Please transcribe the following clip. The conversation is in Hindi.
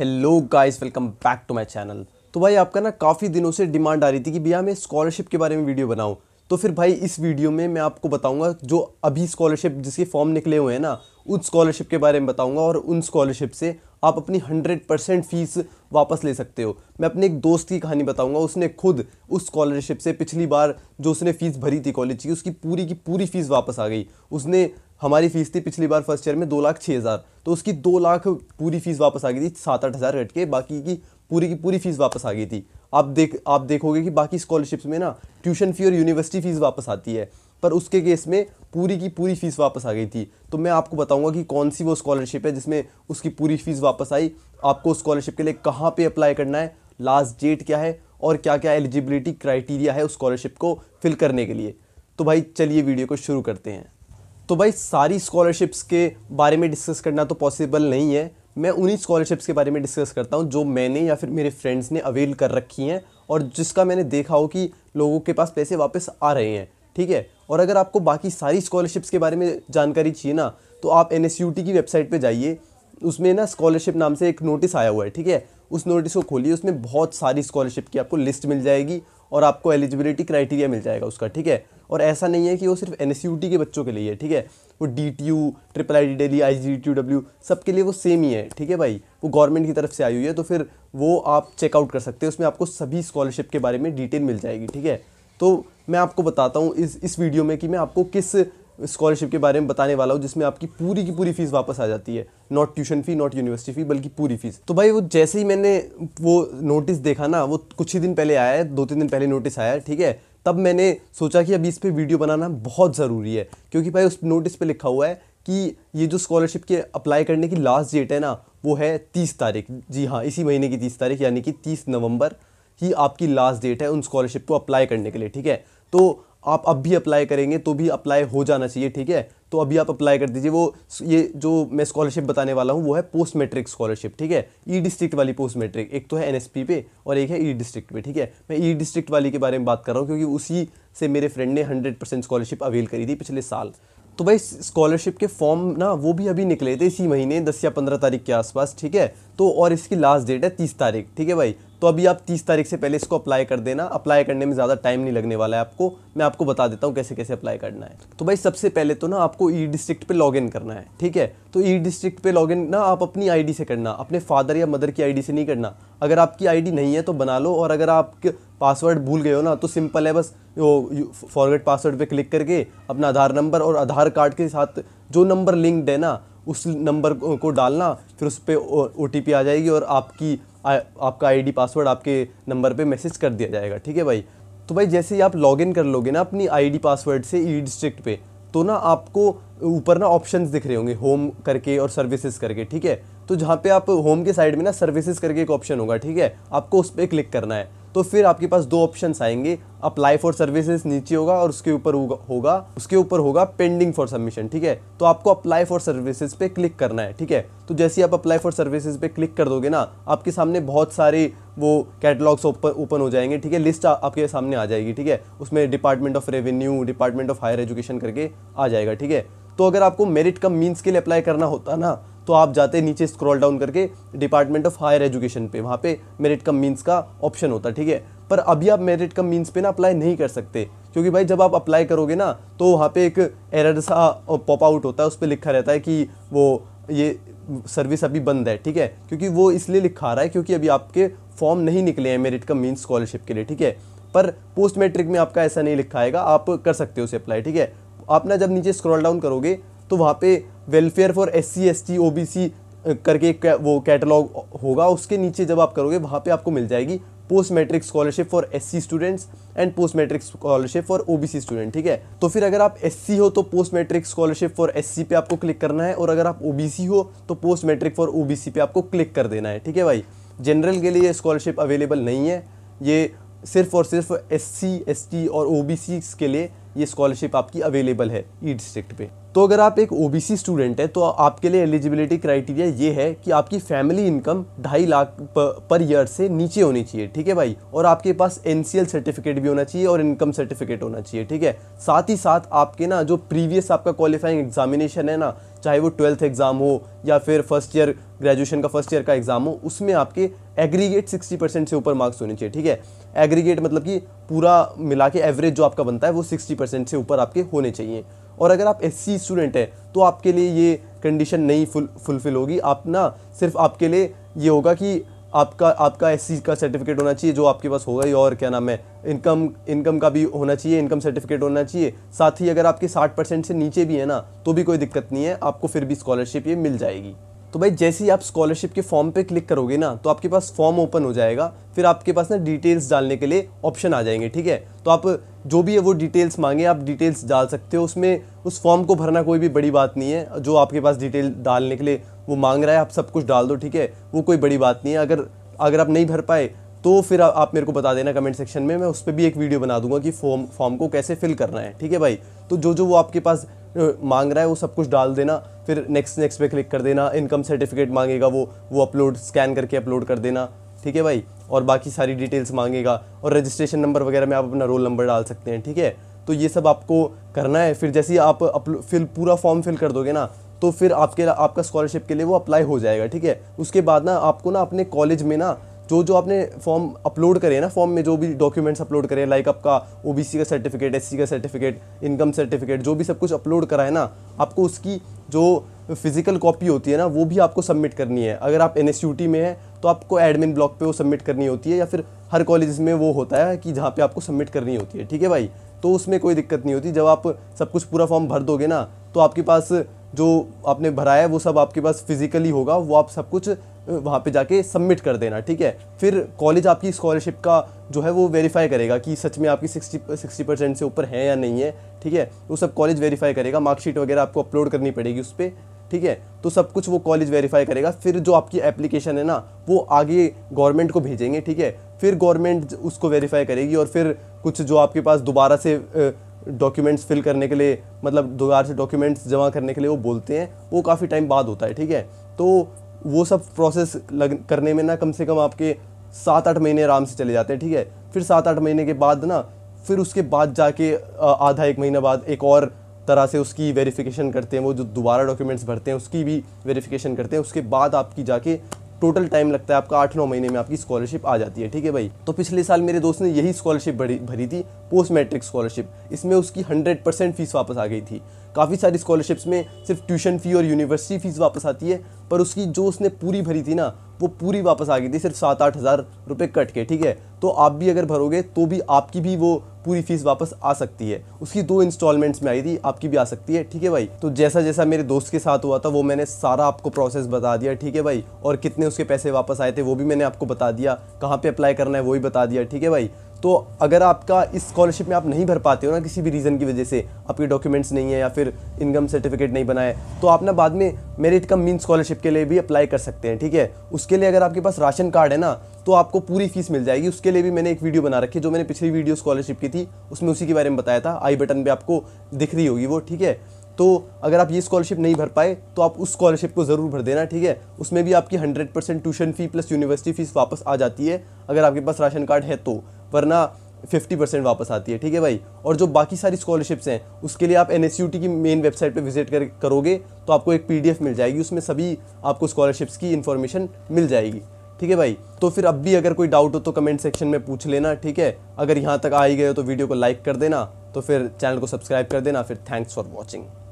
hello guys welcome back to my channel तो भाई आपका ना काफ़ी दिनों से डिमांड आ रही थी कि भैया मैं स्कॉलरशिप के बारे में वीडियो बनाऊं तो फिर भाई इस वीडियो में मैं आपको बताऊंगा जो अभी स्कॉलरशिप जिसके फॉर्म निकले हुए हैं ना उस स्कॉलरशिप के बारे में बताऊंगा और उन स्कॉलरशिप से आप अपनी हंड्रेड परसेंट फीस वापस ले सकते हो मैं अपने एक दोस्त की कहानी बताऊँगा उसने खुद उस स्कॉलरशिप से पिछली बार जो उसने फ़ीस भरी थी कॉलेज की उसकी पूरी की पूरी फ़ीस वापस आ गई उसने हमारी फीस थी पिछली बार फर्स्ट ईयर में दो लाख छः हज़ार तो उसकी दो लाख पूरी फीस वापस आ गई थी सात आठ हज़ार कट के बाकी की पूरी की पूरी फीस वापस आ गई थी आप देख आप देखोगे कि बाकी स्कॉलरशिप्स में ना ट्यूशन फ़ी और यूनिवर्सिटी फ़ीस वापस आती है पर उसके केस में पूरी की पूरी फ़ीस वापस आ गई थी तो मैं आपको बताऊंगा कि कौन सी वो स्कॉलरशिप है जिसमें उसकी पूरी फ़ीस वापस आई आपको स्कॉलरशिप के लिए कहाँ पे अप्लाई करना है लास्ट डेट क्या है और क्या क्या एलिजिबिलिटी क्राइटेरिया है उस स्कॉलरशिप को फिल करने के लिए तो भाई चलिए वीडियो को शुरू करते हैं तो भाई सारी स्कॉलरशिप्स के बारे में डिस्कस करना तो पॉसिबल नहीं है मैं उन्हीं स्कॉलरशिप्स के बारे में डिस्कस करता हूँ जो मैंने या फिर मेरे फ्रेंड्स ने अवेल कर रखी हैं और जिसका मैंने देखा हो कि लोगों के पास पैसे वापस आ रहे हैं ठीक है और अगर आपको बाकी सारी स्कॉलरशिप्स के बारे में जानकारी चाहिए ना तो आप एन की वेबसाइट पर जाइए उसमें ना स्कॉलरशिप नाम से एक नोटिस आया हुआ है ठीक है उस नोटिस को खोलिए उसमें बहुत सारी स्कॉलरशिप की आपको लिस्ट मिल जाएगी और आपको एलिजिबिलिटी क्राइटेरिया मिल जाएगा उसका ठीक है और ऐसा नहीं है कि वो सिर्फ एन के बच्चों के लिए है ठीक है वो D T U triple I D Delhi I G T W सब के लिए वो सेम ही है ठीक है भाई वो गवर्नमेंट की तरफ से आई हुई है तो फिर वो आप चेकआउट कर सकते हैं उसमें आपको सभी स्कॉलरशिप के बारे में डिटेल मिल जाएगी ठीक है तो मैं आपको बताता हूँ इस इस वीडियो में कि मैं आपको किस स्कॉलरशिप के बारे में बताने वाला हूँ जिसमें आपकी पूरी की पूरी फीस वापस आ जाती है not tuition fee not university fee बल्कि पूरी फीस तो भाई वो जैसे ही मैंने वो नोटिस देखा ना वो कुछ ही दिन पहले आया है दो तीन दिन पहले नोटिस आया है ठीक है तब मैंने सोचा कि अभी इस पर वीडियो बनाना बहुत ज़रूरी है क्योंकि भाई उस नोटिस पर लिखा हुआ है कि ये जो स्कॉलरशिप के अप्लाई करने की लास्ट डेट है ना वो है तीस तारीख जी हाँ इसी महीने की तीस तारीख यानी कि तीस नवंबर ही आपकी लास्ट डेट है उन स्कॉलरशिप को अप्लाई करने के लिए ठीक है तो आप अब भी अप्लाई करेंगे तो भी अप्लाई हो जाना चाहिए ठीक है तो अभी आप अप्लाई कर दीजिए वो ये जो मैं स्कॉलरशिप बताने वाला हूँ वो है पोस्ट मेट्रिक स्कॉलरशिप ठीक है ई e डिस्ट्रिक्ट वाली पोस्ट मेट्रिक एक तो है एनएसपी पे और एक है ई e डिस्ट्रिक्ट पे ठीक है मैं ई e डिस्ट्रिक्ट वाली के बारे में बात कर रहा हूँ क्योंकि उसी से मेरे फ्रेंड ने हंड्रेड परसेंट स्कॉलरशिप अवेल करी थी पिछले साल तो भाई स्कॉलरशिप के फॉर्म ना वो भी अभी निकले थे इसी महीने दस या पंद्रह तारीख के आसपास ठीक है तो और इसकी लास्ट डेट है तीस तारीख ठीक है भाई तो अभी आप 30 तारीख से पहले इसको अप्लाई कर देना अप्लाई करने में ज़्यादा टाइम नहीं लगने वाला है आपको मैं आपको बता देता हूँ कैसे कैसे अप्लाई करना है तो भाई सबसे पहले तो ना आपको ई डिस्ट्रिक्ट पर लॉगिन करना है ठीक है तो ई e डिस्ट्रिक्ट पे लॉगिन ना आप अपनी आईडी से करना अपने फादर या मदर की आईडी से नहीं करना अगर आपकी आईडी नहीं है तो बना लो और अगर आप पासवर्ड भूल गए हो ना तो सिंपल है बस वो फॉरवर्ड पासवर्ड पे क्लिक करके अपना आधार नंबर और आधार कार्ड के साथ जो नंबर लिंक्ड है ना उस नंबर को डालना फिर उस पर ओ आ जाएगी और आपकी आपका आईडी पासवर्ड आपके नंबर पे मैसेज कर दिया जाएगा ठीक है भाई तो भाई जैसे ही आप लॉगिन कर लोगे ना अपनी आईडी पासवर्ड से ई e डिस्ट्रिक्ट पे तो ना आपको ऊपर ना ऑप्शंस दिख रहे होंगे होम करके और सर्विसेज करके ठीक है तो जहाँ पे आप होम के साइड में ना सर्विसेज करके एक ऑप्शन होगा ठीक है आपको उस पर क्लिक करना है तो फिर आपके पास दो ऑप्शन आएंगे अप्लाई फॉर सर्विसेज नीचे होगा और उसके ऊपर होगा उसके ऊपर होगा पेंडिंग फॉर सबमिशन ठीक है तो आपको अप्लाई फॉर सर्विसेज पे क्लिक करना है ठीक है तो जैसे ही आप अप्लाई फॉर सर्विसेज पे क्लिक कर दोगे ना आपके सामने बहुत सारे वो कैटलॉग्स ओपन हो जाएंगे ठीक है लिस्ट आपके सामने आ जाएगी ठीक है उसमें department of revenue department of higher education करके आ जाएगा ठीक है तो अगर आपको मेरिट कम मीन्स के लिए अप्लाई करना होता ना तो आप जाते हैं नीचे स्क्रॉल डाउन करके डिपार्टमेंट ऑफ हायर एजुकेशन पे वहाँ पे मेरिट कम मीन्स का ऑप्शन होता है ठीक है पर अभी आप मेरिट कम मीन्स पे ना अप्लाई नहीं कर सकते क्योंकि भाई जब आप अप्लाई करोगे ना तो वहाँ पे एक एरर सा पॉप आउट होता है उस पर लिखा रहता है कि वो ये सर्विस अभी बंद है ठीक है क्योंकि वो इसलिए लिखा रहा है क्योंकि अभी आपके फॉर्म नहीं निकले हैं मेरिट कम मीन्स स्कॉलरशिप के लिए ठीक है पर पोस्ट मैट्रिक में आपका ऐसा नहीं लिखा आएगा आप कर सकते हो उसे अप्लाई ठीक है आप ना जब नीचे स्क्रॉल डाउन करोगे तो वहाँ पे welfare for S C S T O B C करके वो कैटलॉग होगा उसके नीचे जब आप करोगे वहाँ पे आपको मिल जाएगी post matric scholarship for S students and post matric scholarship for OBC student ठीक है तो फिर अगर आप एस हो तो post matric scholarship for S पे आपको क्लिक करना है और अगर आप ओबीसी हो तो पोस्ट मैट्रिक फॉर ओबीसी पे आपको क्लिक कर देना है ठीक है भाई जनरल के लिए स्कॉलरशिप अवेलेबल नहीं है ये सिर्फ और सिर्फ एस सी और ओ के लिए ये स्कॉलरशिप आपकी अवेलेबल है ई डिस्ट्रिक्ट पे तो अगर आप एक ओबीसी स्टूडेंट हैं तो आपके लिए एलिजिबिलिटी क्राइटेरिया ये है कि आपकी फैमिली इनकम ढाई लाख पर ईयर से नीचे होनी चाहिए ठीक है भाई और आपके पास एन सर्टिफिकेट भी होना चाहिए और इनकम सर्टिफिकेट होना चाहिए ठीक है साथ ही साथ आपके ना जो प्रीवियस आपका क्वालिफाइंग एग्जामिनेशन है ना चाहे वो ट्वेल्थ एग्ज़ाम हो या फिर फर्स्ट ईयर ग्रेजुएशन का फर्स्ट ईयर का एग्ज़ाम हो उसमें आपके एग्रीगेट सिक्सटी परसेंट से ऊपर मार्क्स होने चाहिए ठीक है एग्रीगेट मतलब कि पूरा मिला के एवरेज जो आपका बनता है वो सिक्सटी परसेंट से ऊपर आपके होने चाहिए और अगर आप एस सी स्टूडेंट हैं तो आपके लिए ये कंडीशन नहीं फुल फुलफिल होगी आप ना सिर्फ आपके लिए ये होगा कि आपका आपका एस का सर्टिफिकेट होना चाहिए जो आपके पास होगा ही और क्या नाम है इनकम इनकम का भी होना चाहिए इनकम सर्टिफिकेट होना चाहिए साथ ही अगर आपके 60 परसेंट से नीचे भी है ना तो भी कोई दिक्कत नहीं है आपको फिर भी स्कॉलरशिप ये मिल जाएगी तो भाई जैसे ही आप स्कॉलरशिप के फॉर्म पे क्लिक करोगे ना तो आपके पास फॉर्म ओपन हो जाएगा फिर आपके पास ना डिटेल्स डालने के लिए ऑप्शन आ जाएंगे ठीक है तो आप जो भी है वो डिटेल्स मांगे आप डिटेल्स डाल सकते हो उसमें उस फॉर्म को भरना कोई भी बड़ी बात नहीं है जो आपके पास डिटेल डालने के लिए वो मांग रहा है आप सब कुछ डाल दो ठीक है वो कोई बड़ी बात नहीं है अगर अगर आप नहीं भर पाए तो फिर आप मेरे को बता देना कमेंट सेक्शन में मैं उस पर भी एक वीडियो बना दूंगा कि फॉर्म फॉर्म को कैसे फिल करना है ठीक है भाई तो जो जो वो आपके पास मांग रहा है वो सब कुछ डाल देना फिर नेक्स्ट नेक्स्ट पे क्लिक कर देना इनकम सर्टिफिकेट मांगेगा वो वो अपलोड स्कैन करके अपलोड कर देना ठीक है भाई और बाकी सारी डिटेल्स मांगेगा और रजिस्ट्रेशन नंबर वगैरह में आप अपना रोल नंबर डाल सकते हैं ठीक है तो ये सब आपको करना है फिर जैसे ही आप अपलो फिर पूरा फॉर्म फिल कर दोगे ना तो फिर आपके आपका स्कॉलरशिप के लिए वो अप्लाई हो जाएगा ठीक है उसके बाद ना आपको ना अपने कॉलेज में ना जो जो आपने फॉर्म अपलोड करे ना फॉर्म में जो भी डॉक्यूमेंट्स अपलोड करे लाइक आपका ओ का सर्टिफिकेट एस का सर्टिफिकेट इनकम सर्टिफिकेट जो भी सब कुछ अपलोड करा है ना आपको उसकी जो फिज़िकल कॉपी होती है ना वो भी आपको सबमिट करनी है अगर आप एन में है तो आपको एडमिन ब्लॉक पे वो सबमिट करनी होती है या फिर हर कॉलेज में वो होता है कि जहाँ पे आपको सबमिट करनी होती है ठीक है भाई तो उसमें कोई दिक्कत नहीं होती जब आप सब कुछ पूरा फॉर्म भर दोगे ना तो आपके पास जो आपने भराया है वो सब आपके पास फिजिकली होगा वो आप सब कुछ वहाँ पे जाके सबमिट कर देना ठीक है फिर कॉलेज आपकी स्कॉलरशिप का जो है वो वेरीफाई करेगा कि सच में आपकी सिक्सटी सिक्सटी परसेंट से ऊपर है या नहीं है ठीक है वो सब कॉलेज वेरीफाई करेगा मार्कशीट वगैरह आपको अपलोड करनी पड़ेगी उस पर ठीक है तो सब कुछ वो कॉलेज वेरीफाई करेगा फिर जो आपकी एप्लीकेशन है ना वो आगे गवर्नमेंट को भेजेंगे ठीक है फिर गवर्नमेंट उसको वेरीफाई करेगी और फिर कुछ जो आपके पास दोबारा से डॉक्यूमेंट्स फिल करने के लिए मतलब दोबारा से डॉक्यूमेंट्स जमा करने के लिए वो बोलते हैं वो काफ़ी टाइम बाद होता है ठीक है तो वो सब प्रोसेस लग करने में ना कम से कम आपके सात आठ महीने आराम से चले जाते हैं ठीक है फिर सात आठ महीने के बाद ना फिर उसके बाद जाके आधा एक महीना बाद एक और तरह से उसकी वेरिफिकेशन करते हैं वो जो दोबारा डॉक्यूमेंट्स भरते हैं उसकी भी वेरिफिकेशन करते हैं उसके बाद आपकी जाके टोटल टाइम लगता है आपका आठ नौ महीने में आपकी स्कॉलरशिप आ जाती है ठीक है भाई तो पिछले साल मेरे दोस्त ने यही स्कॉलरशिप भरी भरी थी पोस्ट मैट्रिक स्कॉलरशिप इसमें उसकी हंड्रेड परसेंट फीस वापस आ गई थी काफ़ी सारी स्कॉलरशिप्स में सिर्फ ट्यूशन फ़ी और यूनिवर्सिटी फ़ीस वापस आती है पर उसकी जो उसने पूरी भरी थी ना वो पूरी वापस आ गई थी सिर्फ सात आठ हज़ार रुपये कट के ठीक है तो आप भी अगर भरोगे तो भी आपकी भी वो पूरी फीस वापस आ सकती है उसकी दो इंस्टॉलमेंट्स में आई थी आपकी भी आ सकती है ठीक है भाई तो जैसा जैसा मेरे दोस्त के साथ हुआ था वो मैंने सारा आपको प्रोसेस बता दिया ठीक है भाई और कितने उसके पैसे वापस आए थे वो भी मैंने आपको बता दिया कहाँ पर अप्लाई करना है वो भी बता दिया ठीक है भाई तो अगर आपका इस स्कॉलरशिप में आप नहीं भर पाते हो ना किसी भी रीज़न की वजह से आपके डॉक्यूमेंट्स नहीं है या फिर इनकम सर्टिफिकेट नहीं बनाए तो आप ना बाद में मेरिट कम मीन स्कॉलरशिप के लिए भी अप्लाई कर सकते हैं ठीक है उसके लिए अगर आपके पास राशन कार्ड है ना तो आपको पूरी फीस मिल जाएगी उसके लिए भी मैंने एक वीडियो बना रखी है जो मैंने पिछली वीडियो स्कॉलरशिप की थी उसमें उसी के बारे में बताया था आई बटन पर आपको दिख रही होगी वो ठीक है तो अगर आप ये स्कॉलरशिप नहीं भर पाए तो आप उस स्कॉलरशिप को ज़रूर भर देना ठीक है उसमें भी आपकी hundred percent tuition fee plus university fees वापस आ जाती है अगर आपके पास राशन कार्ड है तो वरना 50 परसेंट वापस आती है ठीक है भाई और जो बाकी सारी स्कॉलरशिप्स हैं उसके लिए आप एन की मेन वेबसाइट पर विजिट कर करोगे तो आपको एक पी मिल जाएगी उसमें सभी आपको स्कॉलरशिप्स की इन्फॉर्मेशन मिल जाएगी ठीक है भाई तो फिर अब भी अगर कोई डाउट हो तो कमेंट सेक्शन में पूछ लेना ठीक है अगर यहाँ तक आ ही गए हो तो वीडियो को लाइक कर देना तो फिर चैनल को सब्सक्राइब कर देना फिर थैंक्स फॉर वॉचिंग